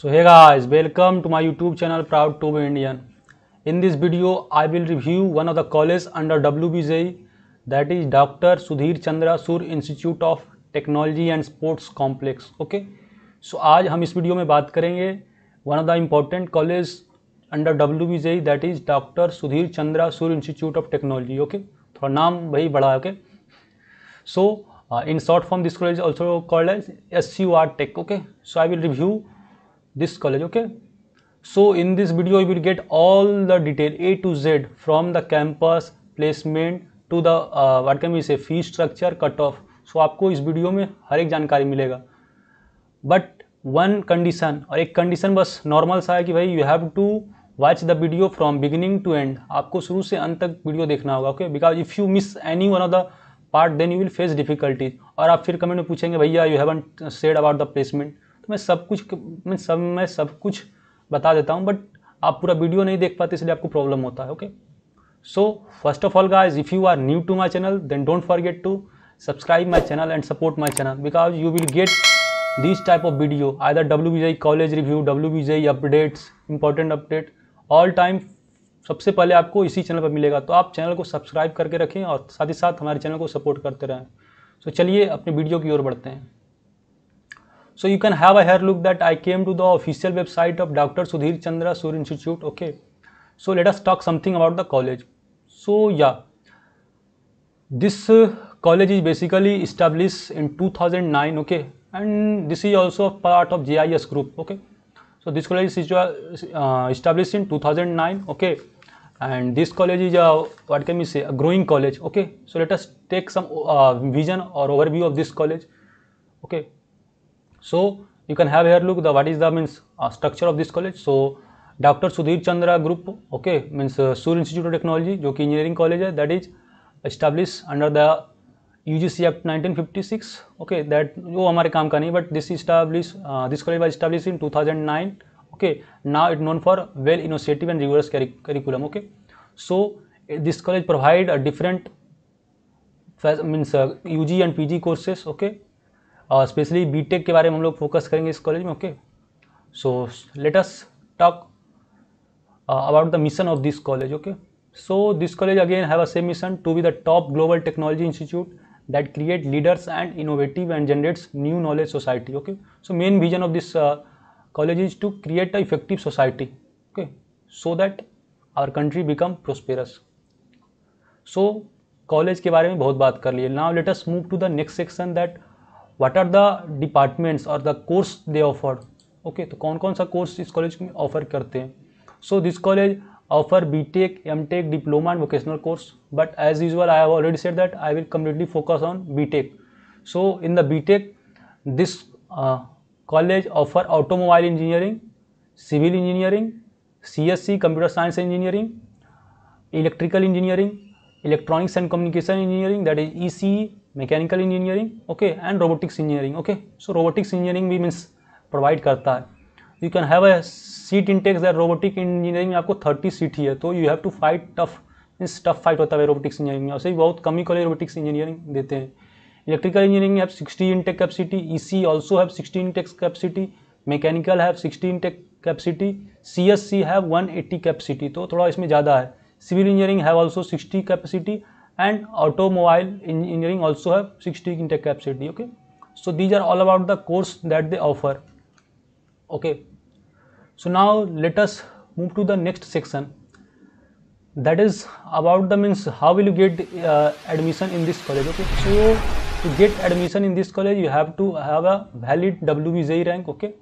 So hey guys welcome to my YouTube channel proud to be Indian in this video I will review one of the college under W B JEE that is Doctor Sudhir Chandra Sur institute of Technology and Sports Complex okay so आज हम इस video में बात करेंगे one of the important college under W B JEE that is Doctor Sudhir Chandra Sur institute of technology okay थोड़ा नाम वही बड़ा okay so in short form this college also college as S U R Tech okay so I will review this college okay so in this video you will get all the detail a to z from the campus placement to the uh, what से we structure cut off so आपको इस video में हर एक जानकारी मिलेगा but one condition और एक condition बस नॉर्मल सा है कि भाई you have to watch the video from beginning to end आपको शुरू से अंत तक वीडियो देखना होगा okay because if you miss any one of the part then you will face difficulties और आप फिर कमेंट में पूछेंगे भैया you haven't said about the placement तो मैं सब कुछ मैं सब मैं सब कुछ बता देता हूँ बट आप पूरा वीडियो नहीं देख पाते इसलिए आपको प्रॉब्लम होता है okay so first of all guys if you are new to my channel then don't forget to subscribe my channel channel and support my channel because you will get these type of video either WBJ college review WBJ updates important update all time सबसे पहले आपको इसी channel पर मिलेगा तो आप channel को subscribe करके रखें और साथ ही साथ हमारे चैनल को सपोर्ट करते रहें तो so, चलिए अपने वीडियो की ओर बढ़ते हैं So you can have a hair look that I came to the official website of Dr. Sudhir Chandra Sur Institute. Okay. So let us talk something about the college. So yeah, this uh, college is basically established in 2009. Okay. And this is also part of gis group. Okay. So this college is uh, uh established in 2009. Okay. And this college is a, uh, what can we say, a growing college. Okay. So let us take some uh, vision or overview of this college. Okay. So you can have here look the what is the means uh, structure of this college. So Dr. Sudhir Chandra Group, okay, means uh, Sur Institute of Technology, jo ki engineering college hai that is established under the UGC Act 1956, okay, that वो हमारे काम का नहीं but this established uh, this college was established in 2009, okay, now it known for well innovative and rigorous curriculum, okay. So this college provide a different means uh, UG and PG courses, okay, specially B Tech के बारे में हम लोग focus करेंगे इस college में okay so let's talk about the mission of this college okay so this college again have a same mission to be the top global technology institute that create leaders and innovative and generates new knowledge society okay so main vision of this college is to create a effective society okay so that our country become prosperous so college के बारे में बहुत बात कर लिए now let's move to the next section that what are the departments और the course they offer okay तो कौन कौन सा कोर्स इस कॉलेज में ऑफर करते हैं so this college offer B Tech M Tech diploma and vocational course but as usual I have already said that I will completely focus on B Tech so in the B Tech this college offer automobile engineering civil engineering C S C computer science engineering electrical engineering electronics and communication engineering that is E C mechanical engineering okay and robotics engineering okay so robotics engineering भी means provide करता है you can have a seat intakes that robotic engineering में आपको thirty seat ही है तो you have to fight tough means tough fight होता है रोबोटिक्स इंजीनियरिंग में ऐसे भी बहुत कमी कॉलेज रोबोटिक्स इंजीनियरिंग देते हैं electrical engineering have sixty intake capacity E C also have sixty intake capacity mechanical have sixty intake capacity C S C have one eighty capacity तो थोड़ा इसमें ज़्यादा है civil engineering have also sixty capacity and automobile engineering also have sixty intake capacity okay so these are all about the course that they offer okay so now let's move to the next section that is about the means how will you get admission in this college okay so to get admission in this college you have to have a valid W B JEE rank okay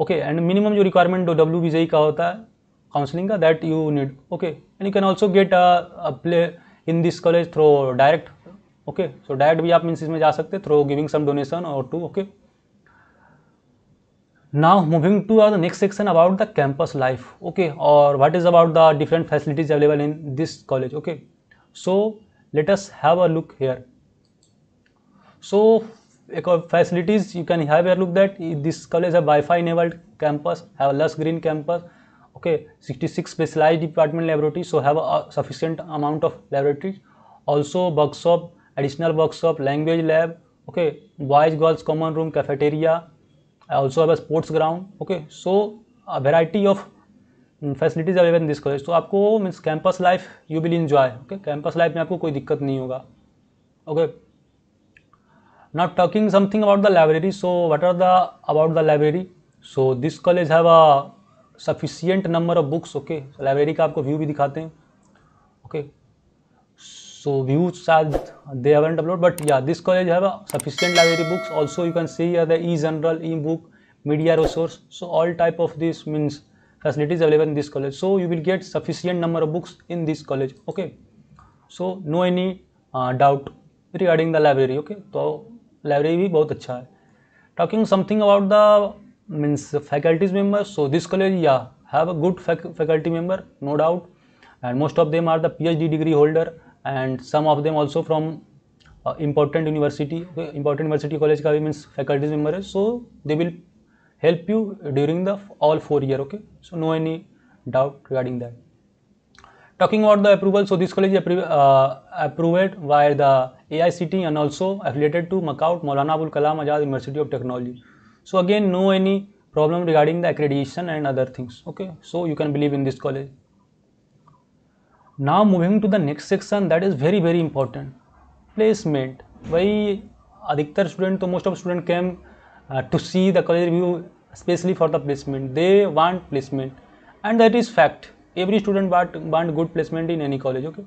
okay and minimum जो requirement W B JEE का होता है counseling uh, that you need okay and you can also get a, uh, a play in this college through direct okay so direct भी आप means इसमें जा सकते through giving some donation or to okay now moving to our next section about the campus life okay or what is about the different facilities available in this college okay so let us have a look here so facilities you can have a look that this college have wi-fi enabled campus have lush green campus okay 66 specialized department laboratories so have a sufficient amount of laboratories also workshop additional workshop language lab okay boys girls common room cafeteria i also have a sports ground okay so a variety of facilities available in this college तो आपको means campus life you will enjoy okay campus life में आपको कोई दिक्कत नहीं होगा okay not talking something about the library so what are the about the library so this college have a sufficient number of books okay library का आपको view भी दिखाते हैं ओके सो व्यू शायद दे हैवन डेवलोड बट या this college है sufficient library books also you can see the E journal E book media resource so all type of this means facilities available in this college so you will get sufficient number of books in this college okay so no any doubt regarding the library okay तो library भी बहुत अच्छा है talking something about the means faculties members so this college yeah have a good fac faculty member no doubt and most of them are the phd degree holder and some of them also from uh, important university important university college ka means faculties member hai so they will help you during the all four year okay so no any doubt regarding that talking about the approval so this college is uh, approved by the AICT and also affiliated to Macau Maulana Abul Kalam Azad University of Technology so again no any problem regarding the accreditation and other things okay so you can believe in this college now moving to the next section that is very very important placement वही अधिकतर student तो most of student came to see the college review specially for the placement they want placement and that is fact every student what want good placement in any college okay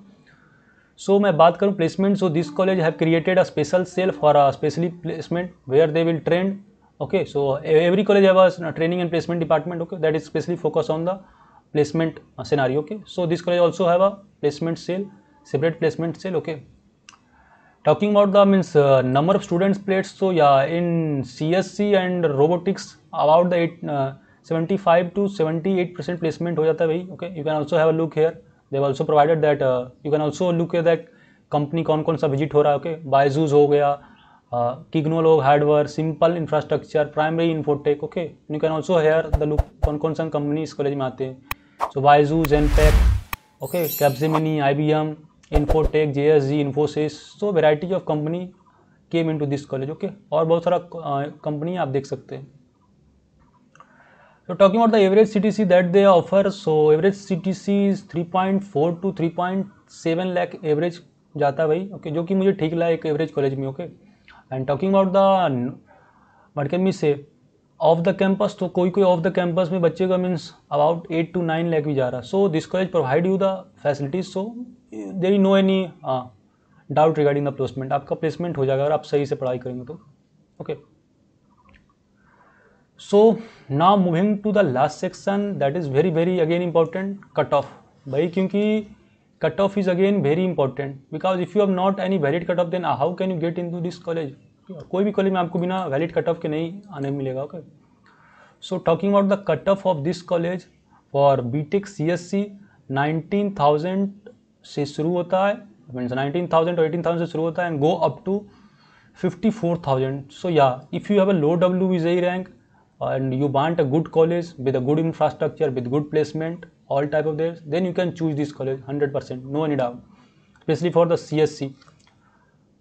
सो मैं बात करूँ placement so this college have created a special cell for a specially placement where they will trained okay so every college have a training and placement department okay that is specially focused on the placement scenario okay so this college also have a placement cell separate placement cell okay talking about the means uh, number of students played so yeah in csc and robotics about the eight, uh, 75 to 78 percent placement ho jata hai okay you can also have a look here they have also provided that uh, you can also look at that company कौन कौन सा visit हो रहा है okay okay? BYJU'S हो गया किग्नो लोग hardware simple infrastructure primary Infotech okay you can also here the look कौन कौन सा कंपनी इस कॉलेज में आते हैं सो वाइजू Genpact okay Capgemini I B M Infotech J S G Infosys so variety of company came in to this college okay और बहुत सारा कंपनी uh, आप देख सकते हैं तो talking about the average C T C that they offer so average C T C is three point four to three point seven lakh average जाता है भाई ओके okay, जो कि मुझे ठीक लगा एक एवरेज कॉलेज में okay okay? And talking about the what can me say of the campus तो कोई कोई ऑफ द कैंपस में बच्चे का means about eight to nine lakh भी जा रहा है so this college provide you the facilities so there is no any doubt regarding the placement आपका प्लेसमेंट हो जाएगा अगर आप सही से पढ़ाई करेंगे तो okay so now moving to the last section that is very very again important cut off भाई क्योंकि cut off is again very important because if you have not any valid cut off then how can you get in to this college कोई भी college में आपको बिना valid cut of के नहीं आने मिलेगा okay so talking about the cut off off this college for B tech C S C nineteen thousand से शुरू होता है मीन नाइनटीन थाउजेंड और एटीन थाउजेंड से शुरू होता है and go up to fifty four thousand so या if you have a low W wise rank and you want a good college with a good infrastructure with good placement all type of all then you can choose this college hundred percent no any doubt specially for the C S C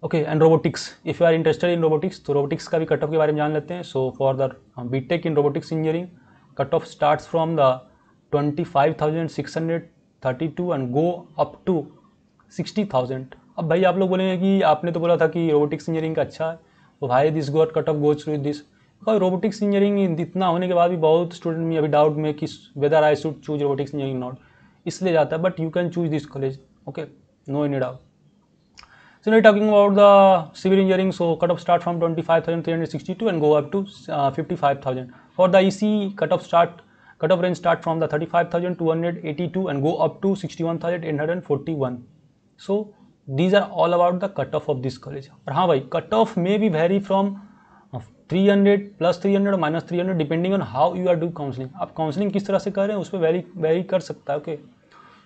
okay and robotics if you are interested in robotics तो robotics का भी cut off के बारे में जान लेते हैं so for the B tech in robotics engineering cut off start from the twenty five thousand six hundred thirty two and go up to sixty thousand अब भाई आप लोग बोलेंगे कि आपने तो बोला था कि रोबोटिक्स इंजीनियरिंग का अच्छा है तो भाई this got cut off goes through this खैर रोबोटिक्स इंजीनियरिंग इतना होने के बाद भी बहुत स्टूडेंट में अभी डाउट में कि whether I should choose robotics engineering not इसलिए जाता है but you can choose this college okay no any doubt so no talking about the civil engineering so cut off start from twenty five thousand three hundred sixty two and go up to fifty five thousand for the E C cut off start cut off range start from the thirty five thousand two hundred eighty to and go up to sixty one thousand eight hundred forty one so these are all about the cut off off this college और हाँ भाई cut off may be vary from three hundred plus three hundred minus three hundred depending on how you are do counselling आप counselling किस तरह से कर रहे हैं उस पर वेरी वेरी कर सकता है okay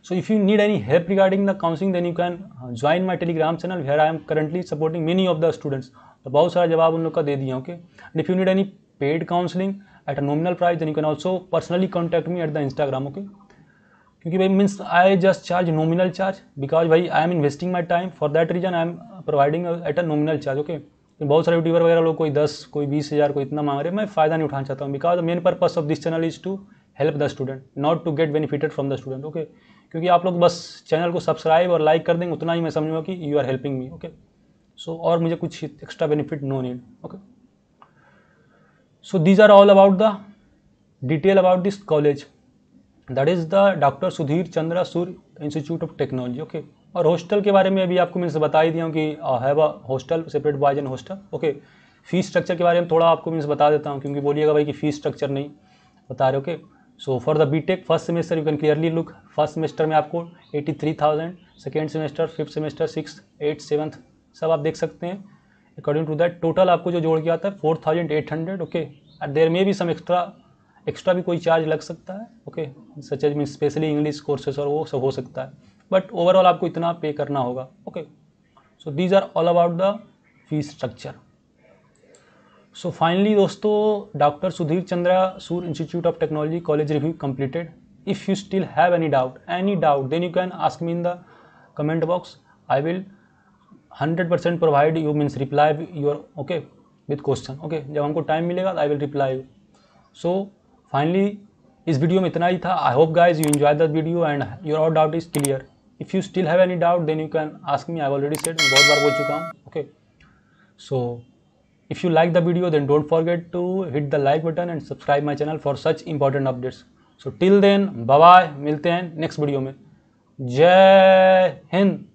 so if you need any help regarding the counselling then you can join my Telegram channel where I am currently supporting many of the students तो बहुत सारा जवाब उन लोग का दे दिया okay and if you need any paid counselling at a nominal price then you can also personally contact me at the Instagram okay क्योंकि भाई means I just charge nominal charge because भाई I am investing my time for that reason I am providing at a nominal charge okay बहुत सारे YouTuber वगैरह लोग कोई दस कोई बीस हज़ार कोई इतना मांग रहे मैं फ़ायदा नहीं उठाना चाहता हूँ because main purpose of this channel is to help the student not to get benefited from the student okay क्योंकि आप लोग बस चैनल को सब्सक्राइब और लाइक कर देंगे उतना ही मैं समझूंगा कि you are helping me okay so और मुझे कुछ extra benefit no need okay so these are all about the detail about this college that is the doctor Sudhir Chandra Surya institute of technology okay और हॉस्टल के बारे में अभी आपको मैंने बता ही दिया हूँ कि have a hostel separate boys and hostel okay fees structure के बारे में थोड़ा आपको मैं बता देता हूँ क्योंकि बोलिएगा भाई कि फीस स्ट्रक्चर नहीं बता रहे okay so for the B tech first semester you can clearly look first semester में आपको eighty three thousand second semester fifth semester six eight seventh सब आप देख सकते हैं अकॉर्डिंग टू दैट टोटल आपको जो जोड़ के आता है four thousand eight hundred okay and there में भी सम एक्स्ट्रा एक्स्ट्रा भी कोई चार्ज लग सकता है okay such as mean specially English courses और वो सब हो सकता है बट ओवरऑल आपको इतना पे करना होगा okay so these are all about the fee structure so finally दोस्तों doctor Sudhir Chandra Sur institute of technology college review completed if you still have any doubt any doubt then you can ask me in the comment box I will hundred percent provide you means reply your okay with question okay जब हमको time मिलेगा I will reply you so finally इस video में इतना ही था I hope guys you enjoy that video and your all doubt is clear if you still have any doubt then you can ask me I already said मैं बहुत बार बोल चुका हूँ okay so if you like the video then don't forget to hit the like button and subscribe my channel for such important updates so till then bye मिलते हैं next video में जय हिंद